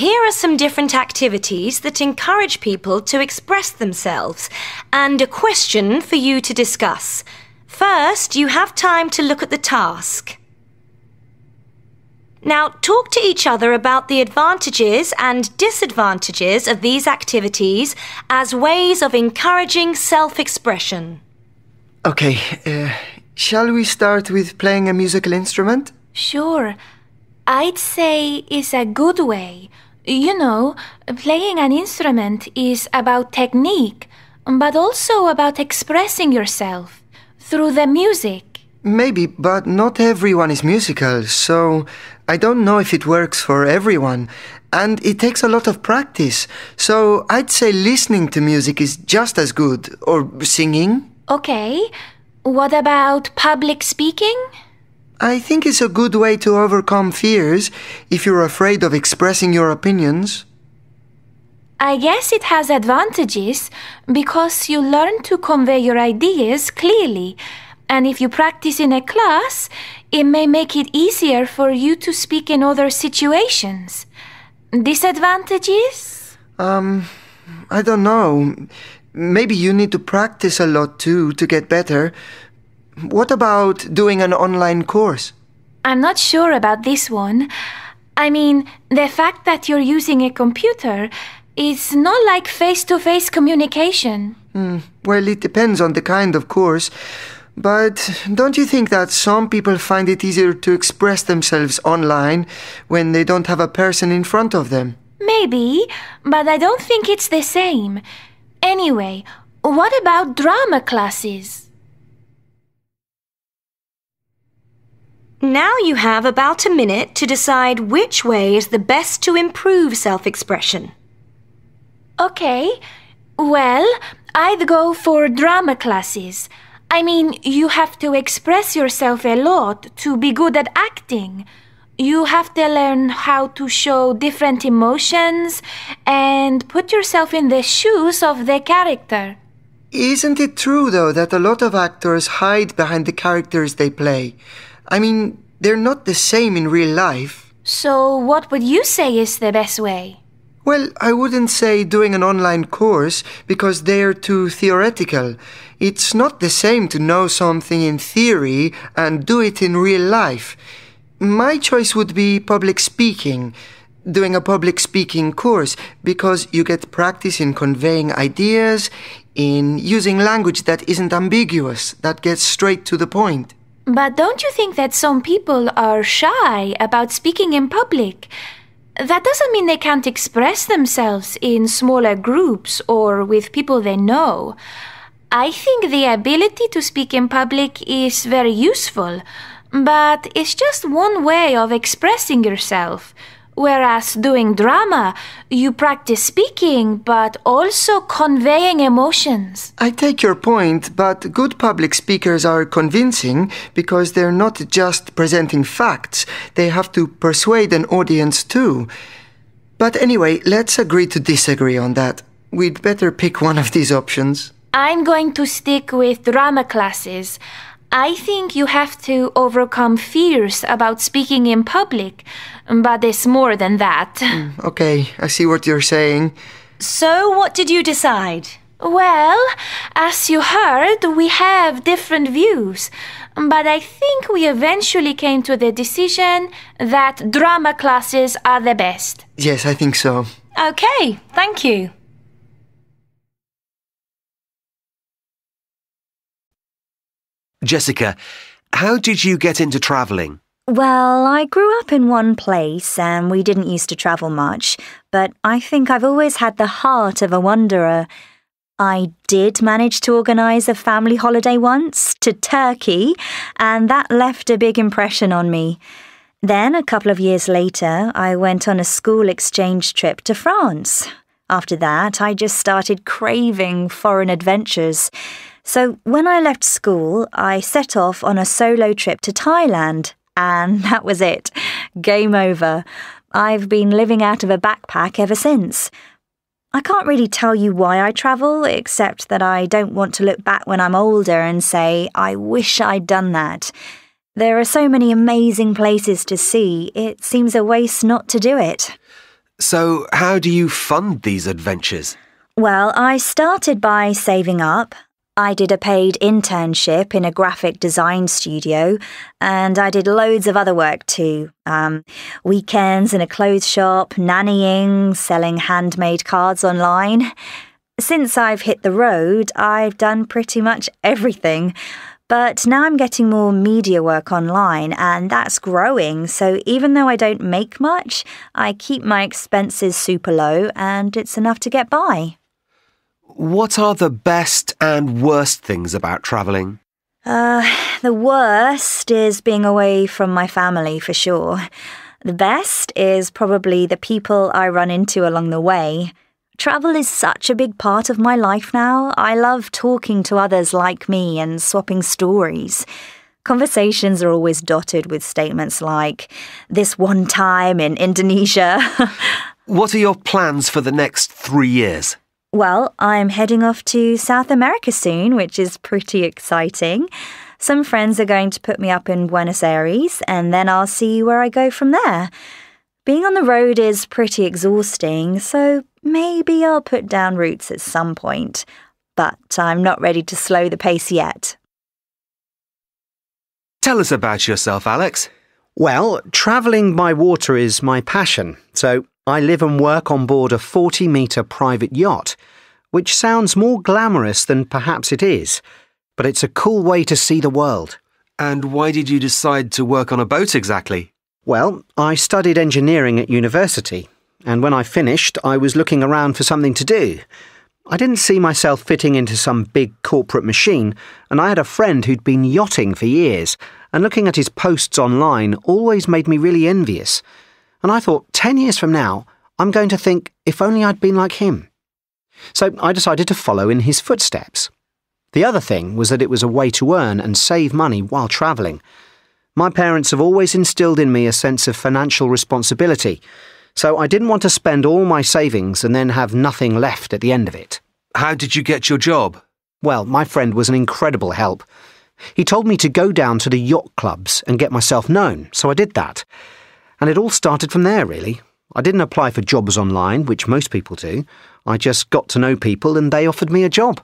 here are some different activities that encourage people to express themselves and a question for you to discuss. First, you have time to look at the task. Now, talk to each other about the advantages and disadvantages of these activities as ways of encouraging self expression. Okay, uh, shall we start with playing a musical instrument? Sure. I'd say it's a good way you know, playing an instrument is about technique, but also about expressing yourself through the music. Maybe, but not everyone is musical, so I don't know if it works for everyone. And it takes a lot of practice, so I'd say listening to music is just as good, or singing. Okay, what about public speaking? I think it's a good way to overcome fears if you're afraid of expressing your opinions. I guess it has advantages because you learn to convey your ideas clearly. And if you practice in a class, it may make it easier for you to speak in other situations. Disadvantages? Um, I don't know. Maybe you need to practice a lot too to get better. What about doing an online course? I'm not sure about this one. I mean, the fact that you're using a computer is not like face to face communication. Mm, well, it depends on the kind, of course. But don't you think that some people find it easier to express themselves online when they don't have a person in front of them? Maybe, but I don't think it's the same. Anyway, what about drama classes? Now you have about a minute to decide which way is the best to improve self expression. Okay. Well, I'd go for drama classes. I mean, you have to express yourself a lot to be good at acting. You have to learn how to show different emotions and put yourself in the shoes of the character. Isn't it true, though, that a lot of actors hide behind the characters they play? I mean, they're not the same in real life. So, what would you say is the best way? Well, I wouldn't say doing an online course because they're too theoretical. It's not the same to know something in theory and do it in real life. My choice would be public speaking, doing a public speaking course because you get practice in conveying ideas, in using language that isn't ambiguous, that gets straight to the point. But don't you think that some people are shy about speaking in public? That doesn't mean they can't express themselves in smaller groups or with people they know. I think the ability to speak in public is very useful, but it's just one way of expressing yourself. Whereas doing drama, you practice speaking but also conveying emotions. I take your point, but good public speakers are convincing because they're not just presenting facts, they have to persuade an audience too. But anyway, let's agree to disagree on that. We'd better pick one of these options. I'm going to stick with drama classes. I think you have to overcome fears about speaking in public, but it's more than that. Mm, okay, I see what you're saying. So, what did you decide? Well, as you heard, we have different views, but I think we eventually came to the decision that drama classes are the best. Yes, I think so. Okay, thank you. Jessica, how did you get into travelling? Well, I grew up in one place and we didn't used to travel much, but I think I've always had the heart of a wanderer. I did manage to organise a family holiday once to Turkey, and that left a big impression on me. Then, a couple of years later, I went on a school exchange trip to France. After that, I just started craving foreign adventures. So when I left school, I set off on a solo trip to Thailand, and that was it. Game over. I've been living out of a backpack ever since. I can't really tell you why I travel, except that I don't want to look back when I'm older and say, I wish I'd done that. There are so many amazing places to see, it seems a waste not to do it. So, how do you fund these adventures? Well, I started by saving up. I did a paid internship in a graphic design studio, and I did loads of other work too. Um, weekends in a clothes shop, nannying, selling handmade cards online. Since I've hit the road, I've done pretty much everything. But now I'm getting more media work online, and that's growing. So even though I don't make much, I keep my expenses super low, and it's enough to get by. What are the best and worst things about travelling? Uh, the worst is being away from my family for sure. The best is probably the people I run into along the way. Travel is such a big part of my life now. I love talking to others like me and swapping stories. Conversations are always dotted with statements like, this one time in Indonesia. what are your plans for the next three years? Well, I'm heading off to South America soon, which is pretty exciting. Some friends are going to put me up in Buenos Aires, and then I'll see where I go from there. Being on the road is pretty exhausting, so maybe I'll put down roots at some point, but I'm not ready to slow the pace yet. Tell us about yourself, Alex. Well, travelling by water is my passion, so I live and work on board a 40 metre private yacht, which sounds more glamorous than perhaps it is, but it's a cool way to see the world. And why did you decide to work on a boat exactly? Well, I studied engineering at university, and when I finished, I was looking around for something to do. I didn't see myself fitting into some big corporate machine, and I had a friend who'd been yachting for years, and looking at his posts online always made me really envious. And I thought, 10 years from now, I'm going to think, if only I'd been like him. So I decided to follow in his footsteps. The other thing was that it was a way to earn and save money while travelling. My parents have always instilled in me a sense of financial responsibility, so I didn't want to spend all my savings and then have nothing left at the end of it. How did you get your job? Well, my friend was an incredible help. He told me to go down to the yacht clubs and get myself known, so I did that. And it all started from there, really. I didn't apply for jobs online, which most people do. I just got to know people and they offered me a job.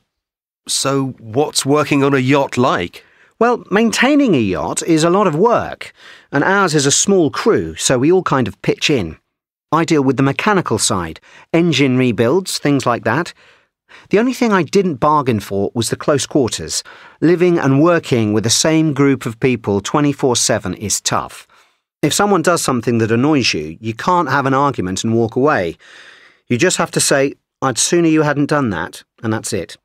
So, what's working on a yacht like? Well, maintaining a yacht is a lot of work, and ours is a small crew, so we all kind of pitch in. I deal with the mechanical side, engine rebuilds, things like that. The only thing I didn't bargain for was the close quarters. Living and working with the same group of people 24 7 is tough. If someone does something that annoys you, you can't have an argument and walk away. You just have to say, I'd sooner you hadn't done that, and that's it.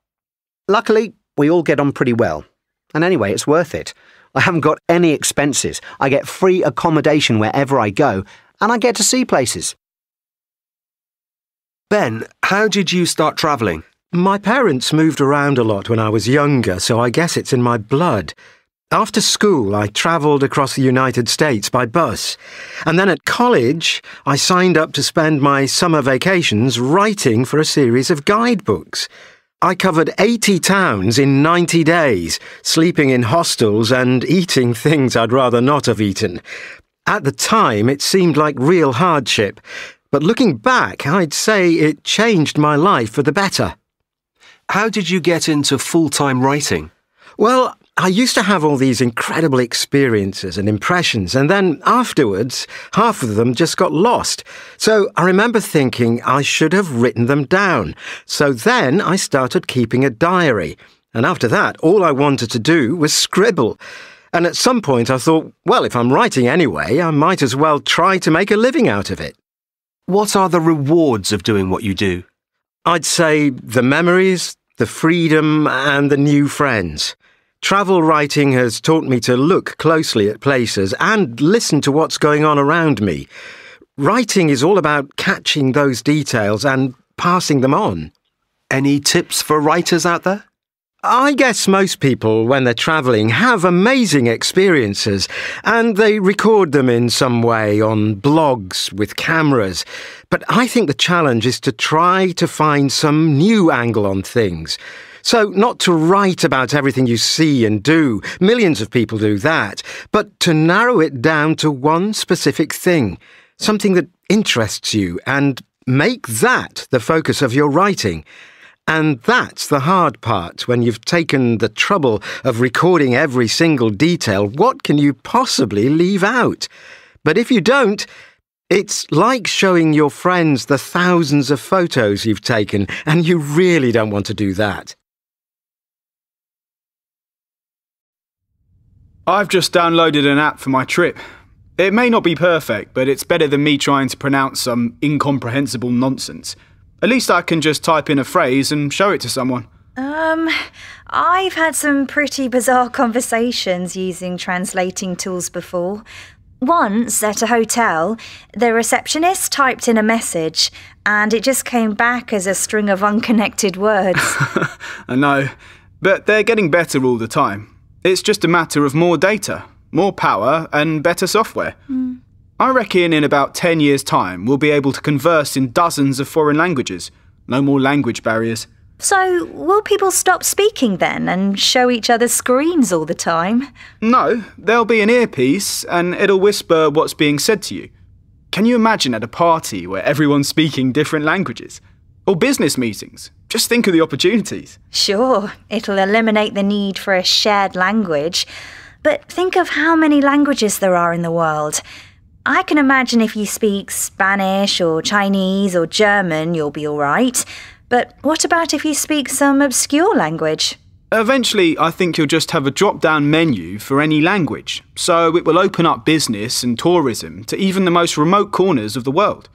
Luckily, we all get on pretty well. And anyway, it's worth it. I haven't got any expenses. I get free accommodation wherever I go, and I get to see places. Ben, how did you start travelling? My parents moved around a lot when I was younger, so I guess it's in my blood. After school, I travelled across the United States by bus, and then at college, I signed up to spend my summer vacations writing for a series of guidebooks. I covered 80 towns in 90 days, sleeping in hostels and eating things I'd rather not have eaten. At the time, it seemed like real hardship, but looking back, I'd say it changed my life for the better. How did you get into full-time writing? Well, I used to have all these incredible experiences and impressions, and then afterwards, half of them just got lost. So I remember thinking I should have written them down. So then I started keeping a diary, and after that, all I wanted to do was scribble. And at some point, I thought, well, if I'm writing anyway, I might as well try to make a living out of it. What are the rewards of doing what you do? I'd say the memories, the freedom, and the new friends. Travel writing has taught me to look closely at places and listen to what's going on around me. Writing is all about catching those details and passing them on. Any tips for writers out there? I guess most people, when they're travelling, have amazing experiences and they record them in some way on blogs with cameras. But I think the challenge is to try to find some new angle on things. So, not to write about everything you see and do, millions of people do that, but to narrow it down to one specific thing, something that interests you, and make that the focus of your writing. And that's the hard part when you've taken the trouble of recording every single detail. What can you possibly leave out? But if you don't, it's like showing your friends the thousands of photos you've taken, and you really don't want to do that. I've just downloaded an app for my trip. It may not be perfect, but it's better than me trying to pronounce some incomprehensible nonsense. At least I can just type in a phrase and show it to someone. Um, I've had some pretty bizarre conversations using translating tools before. Once at a hotel, the receptionist typed in a message and it just came back as a string of unconnected words. I know, but they're getting better all the time. It's just a matter of more data, more power, and better software. Mm. I reckon in about 10 years' time, we'll be able to converse in dozens of foreign languages. No more language barriers. So, will people stop speaking then and show each other screens all the time? No, there'll be an earpiece and it'll whisper what's being said to you. Can you imagine at a party where everyone's speaking different languages? or business meetings. Just think of the opportunities. Sure, it'll eliminate the need for a shared language. But think of how many languages there are in the world. I can imagine if you speak Spanish or Chinese or German, you'll be all right. But what about if you speak some obscure language? Eventually, I think you'll just have a drop down menu for any language, so it will open up business and tourism to even the most remote corners of the world.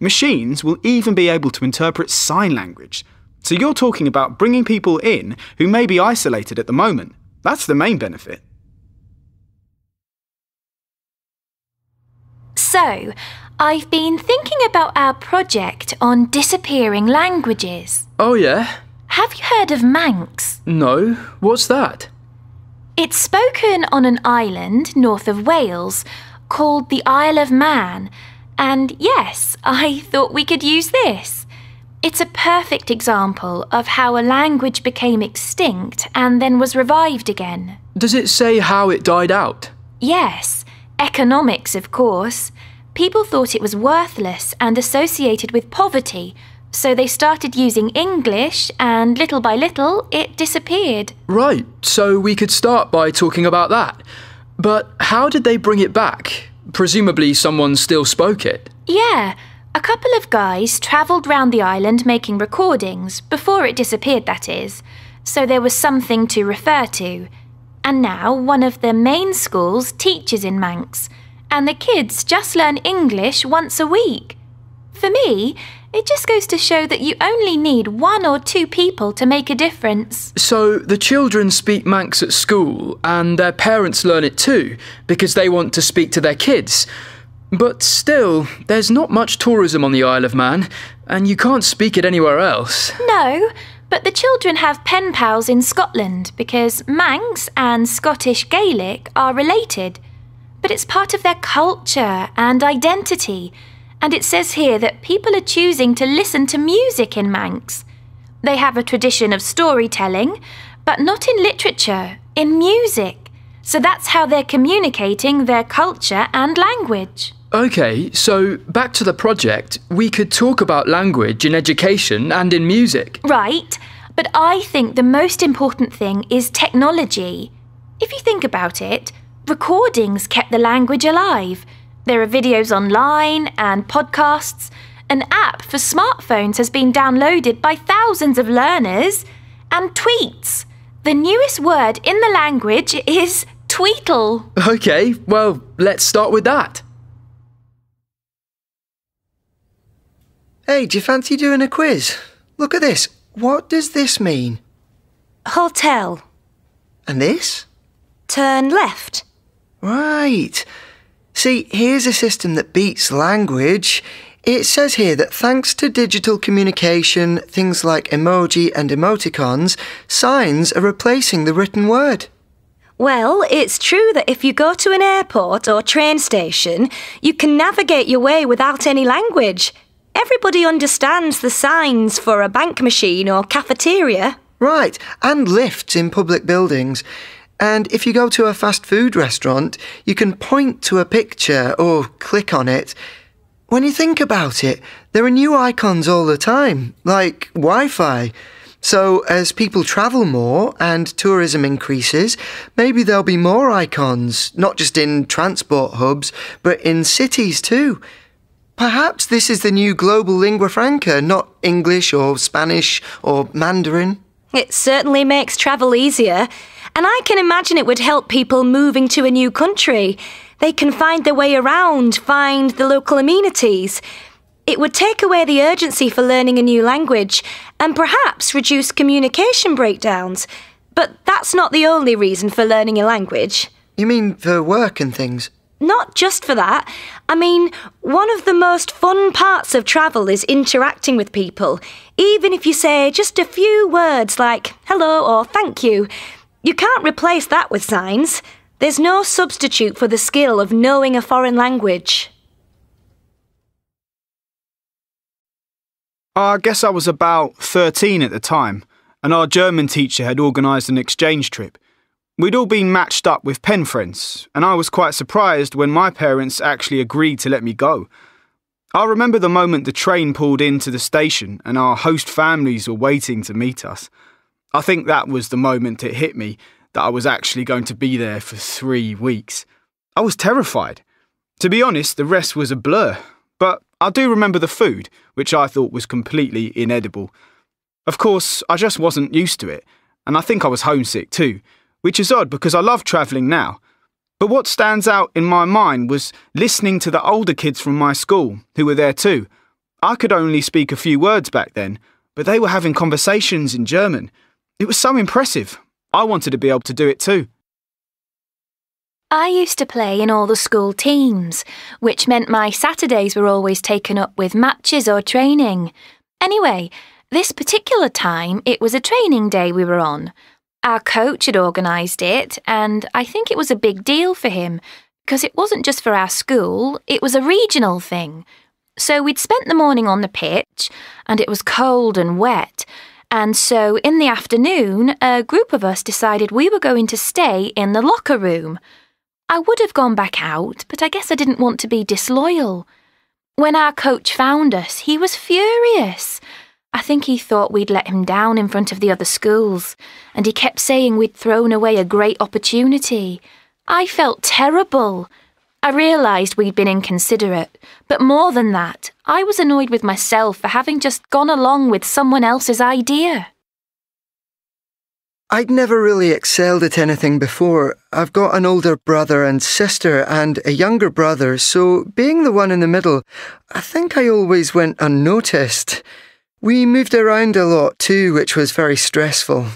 Machines will even be able to interpret sign language. So you're talking about bringing people in who may be isolated at the moment. That's the main benefit. So, I've been thinking about our project on disappearing languages. Oh, yeah? Have you heard of Manx? No. What's that? It's spoken on an island north of Wales called the Isle of Man and yes, I thought we could use this. It's a perfect example of how a language became extinct and then was revived again. Does it say how it died out? Yes. Economics, of course. People thought it was worthless and associated with poverty, so they started using English, and little by little, it disappeared. Right, so we could start by talking about that. But how did they bring it back? presumably someone still spoke it. Yeah. A couple of guys travelled round the island making recordings, before it disappeared, that is, so there was something to refer to. And now one of the main schools teaches in Manx, and the kids just learn English once a week. For me, it just goes to show that you only need one or two people to make a difference. So the children speak Manx at school, and their parents learn it too, because they want to speak to their kids. But still, there's not much tourism on the Isle of Man, and you can't speak it anywhere else. No, but the children have pen pals in Scotland because Manx and Scottish Gaelic are related. But it's part of their culture and identity and it says here that people are choosing to listen to music in Manx. They have a tradition of storytelling, but not in literature, in music. So that's how they're communicating their culture and language. Okay, so back to the project, we could talk about language in education and in music. Right, but I think the most important thing is technology. If you think about it, recordings kept the language alive there are videos online and podcasts. An app for smartphones has been downloaded by thousands of learners. And tweets. The newest word in the language is tweetle. Okay, well, let's start with that. Hey, do you fancy doing a quiz? Look at this. What does this mean? Hotel. And this? Turn left. Right. See, here's a system that beats language. It says here that thanks to digital communication, things like emoji and emoticons, signs are replacing the written word. Well, it's true that if you go to an airport or train station, you can navigate your way without any language. Everybody understands the signs for a bank machine or cafeteria. Right, and lifts in public buildings. And if you go to a fast food restaurant, you can point to a picture or click on it. When you think about it, there are new icons all the time, like Wi Fi. So, as people travel more and tourism increases, maybe there'll be more icons, not just in transport hubs, but in cities too. Perhaps this is the new global lingua franca, not English or Spanish or Mandarin. It certainly makes travel easier. And I can imagine it would help people moving to a new country. They can find their way around, find the local amenities. It would take away the urgency for learning a new language and perhaps reduce communication breakdowns. But that's not the only reason for learning a language. You mean for work and things? Not just for that. I mean, one of the most fun parts of travel is interacting with people. Even if you say just a few words like hello or thank you, you can't replace that with signs. There's no substitute for the skill of knowing a foreign language. Uh, I guess I was about 13 at the time, and our German teacher had organised an exchange trip. We'd all been matched up with pen friends, and I was quite surprised when my parents actually agreed to let me go. I remember the moment the train pulled into the station and our host families were waiting to meet us. I think that was the moment it hit me that I was actually going to be there for three weeks. I was terrified. To be honest, the rest was a blur, but I do remember the food, which I thought was completely inedible. Of course, I just wasn't used to it, and I think I was homesick too, which is odd because I love travelling now. But what stands out in my mind was listening to the older kids from my school who were there too. I could only speak a few words back then, but they were having conversations in German it was so impressive. I wanted to be able to do it too. I used to play in all the school teams, which meant my Saturdays were always taken up with matches or training. Anyway, this particular time it was a training day we were on. Our coach had organised it, and I think it was a big deal for him because it wasn't just for our school, it was a regional thing. So we'd spent the morning on the pitch, and it was cold and wet, and so in the afternoon, a group of us decided we were going to stay in the locker room. I would have gone back out, but I guess I didn't want to be disloyal. When our coach found us, he was furious. I think he thought we'd let him down in front of the other schools, and he kept saying we'd thrown away a great opportunity. I felt terrible. I realised we'd been inconsiderate, but more than that, I was annoyed with myself for having just gone along with someone else's idea. I'd never really excelled at anything before. I've got an older brother and sister and a younger brother, so being the one in the middle, I think I always went unnoticed. We moved around a lot too, which was very stressful.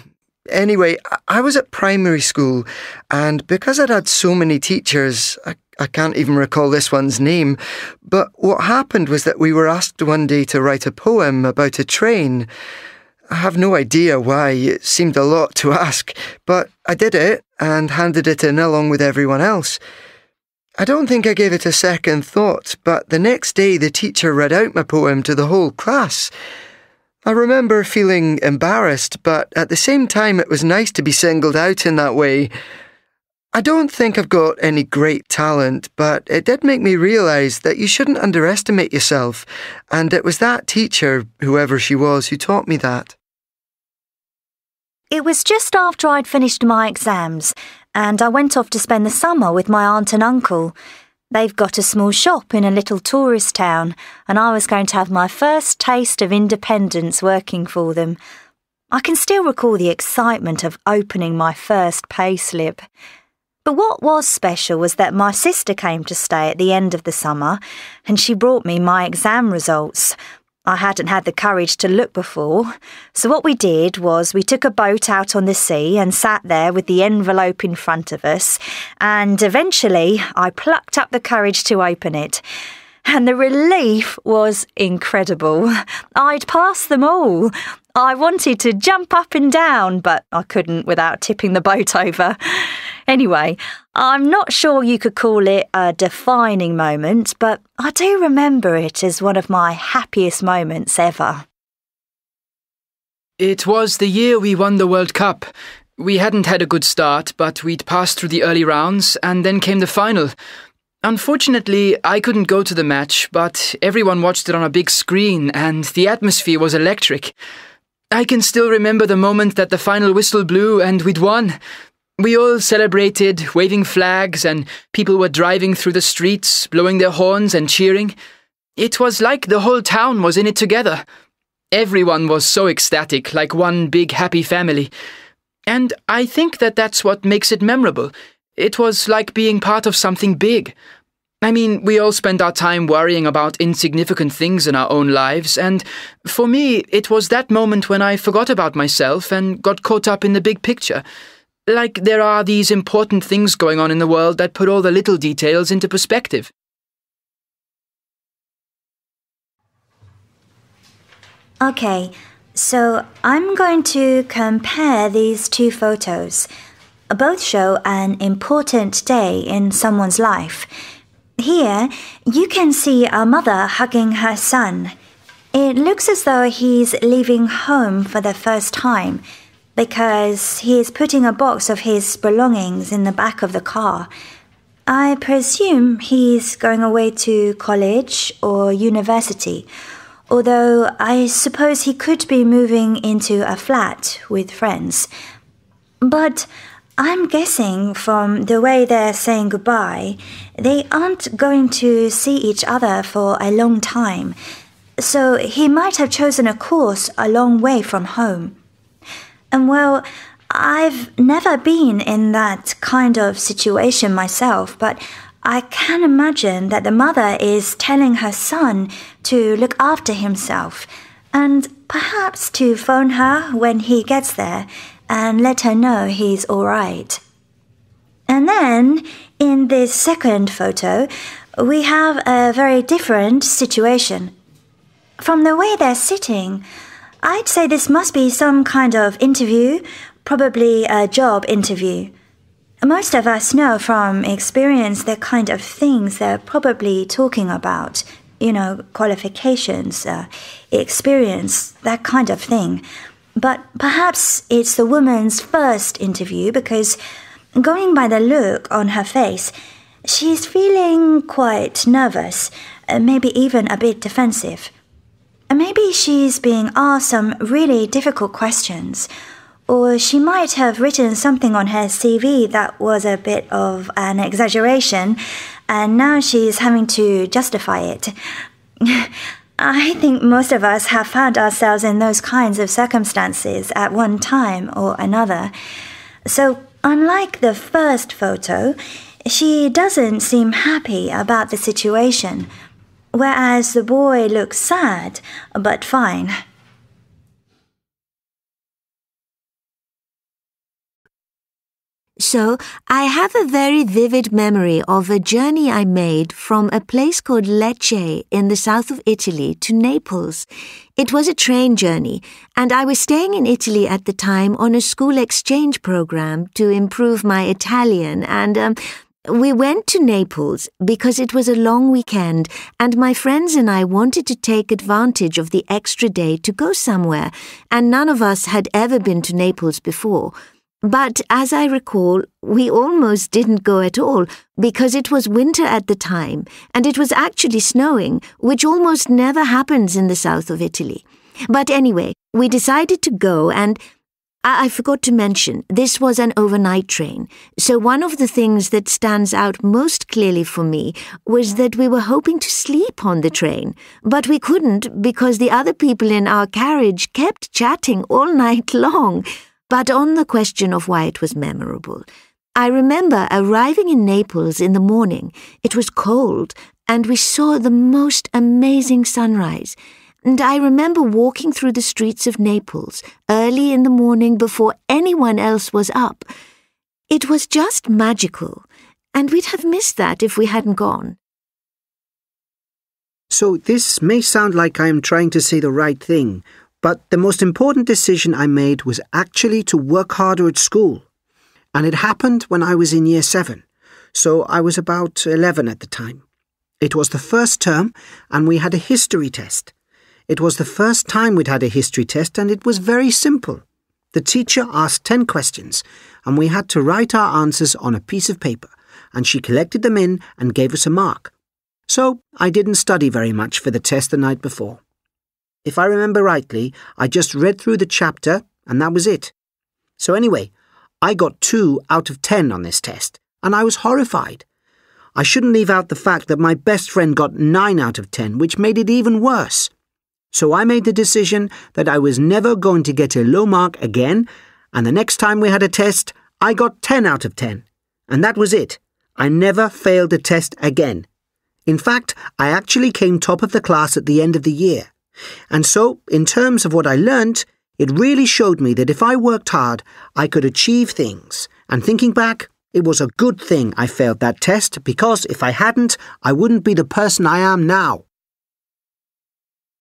Anyway, I was at primary school, and because I'd had so many teachers, I I can't even recall this one's name. But what happened was that we were asked one day to write a poem about a train. I have no idea why it seemed a lot to ask, but I did it and handed it in along with everyone else. I don't think I gave it a second thought, but the next day the teacher read out my poem to the whole class. I remember feeling embarrassed, but at the same time it was nice to be singled out in that way. I don't think I've got any great talent, but it did make me realise that you shouldn't underestimate yourself, and it was that teacher, whoever she was, who taught me that. It was just after I'd finished my exams, and I went off to spend the summer with my aunt and uncle. They've got a small shop in a little tourist town, and I was going to have my first taste of independence working for them. I can still recall the excitement of opening my first payslip. But what was special was that my sister came to stay at the end of the summer and she brought me my exam results. I hadn't had the courage to look before, so what we did was we took a boat out on the sea and sat there with the envelope in front of us, and eventually I plucked up the courage to open it. And the relief was incredible. I'd passed them all. I wanted to jump up and down, but I couldn't without tipping the boat over. Anyway, I'm not sure you could call it a defining moment, but I do remember it as one of my happiest moments ever. It was the year we won the World Cup. We hadn't had a good start, but we'd passed through the early rounds, and then came the final. Unfortunately, I couldn't go to the match, but everyone watched it on a big screen, and the atmosphere was electric. I can still remember the moment that the final whistle blew and we'd won. We all celebrated, waving flags, and people were driving through the streets, blowing their horns and cheering. It was like the whole town was in it together. Everyone was so ecstatic, like one big happy family. And I think that that's what makes it memorable. It was like being part of something big. I mean, we all spend our time worrying about insignificant things in our own lives, and for me, it was that moment when I forgot about myself and got caught up in the big picture. Like there are these important things going on in the world that put all the little details into perspective. Okay, so I'm going to compare these two photos. Both show an important day in someone's life. Here, you can see a mother hugging her son. It looks as though he's leaving home for the first time because he is putting a box of his belongings in the back of the car. I presume he's going away to college or university, although I suppose he could be moving into a flat with friends. But I'm guessing from the way they're saying goodbye, they aren't going to see each other for a long time, so he might have chosen a course a long way from home. And well, I've never been in that kind of situation myself, but I can imagine that the mother is telling her son to look after himself and perhaps to phone her when he gets there and let her know he's alright. And then, in this second photo, we have a very different situation. From the way they're sitting, I'd say this must be some kind of interview, probably a job interview. Most of us know from experience the kind of things they're probably talking about. You know, qualifications, uh, experience, that kind of thing. But perhaps it's the woman's first interview because, going by the look on her face, she's feeling quite nervous, uh, maybe even a bit defensive. And maybe she's being asked some really difficult questions. Or she might have written something on her CV that was a bit of an exaggeration, and now she's having to justify it. I think most of us have found ourselves in those kinds of circumstances at one time or another. So, unlike the first photo, she doesn't seem happy about the situation whereas the boy looks sad but fine. So, I have a very vivid memory of a journey I made from a place called Lecce in the south of Italy to Naples. It was a train journey, and I was staying in Italy at the time on a school exchange program to improve my Italian, and um, we went to Naples because it was a long weekend and my friends and I wanted to take advantage of the extra day to go somewhere, and none of us had ever been to Naples before. But as I recall, we almost didn't go at all because it was winter at the time and it was actually snowing, which almost never happens in the south of Italy. But anyway, we decided to go and I, I forgot to mention, this was an overnight train, so one of the things that stands out most clearly for me was that we were hoping to sleep on the train, but we couldn't because the other people in our carriage kept chatting all night long. But on the question of why it was memorable, I remember arriving in Naples in the morning. It was cold, and we saw the most amazing sunrise and I remember walking through the streets of Naples early in the morning before anyone else was up. It was just magical, and we'd have missed that if we hadn't gone. So this may sound like I am trying to say the right thing, but the most important decision I made was actually to work harder at school. And it happened when I was in year seven, so I was about 11 at the time. It was the first term, and we had a history test. It was the first time we'd had a history test, and it was very simple. The teacher asked 10 questions, and we had to write our answers on a piece of paper, and she collected them in and gave us a mark. So I didn't study very much for the test the night before. If I remember rightly, I just read through the chapter, and that was it. So anyway, I got 2 out of 10 on this test, and I was horrified. I shouldn't leave out the fact that my best friend got 9 out of 10, which made it even worse. So I made the decision that I was never going to get a low mark again, and the next time we had a test, I got 10 out of 10. And that was it. I never failed a test again. In fact, I actually came top of the class at the end of the year. And so, in terms of what I learnt, it really showed me that if I worked hard, I could achieve things. And thinking back, it was a good thing I failed that test because if I hadn't, I wouldn't be the person I am now.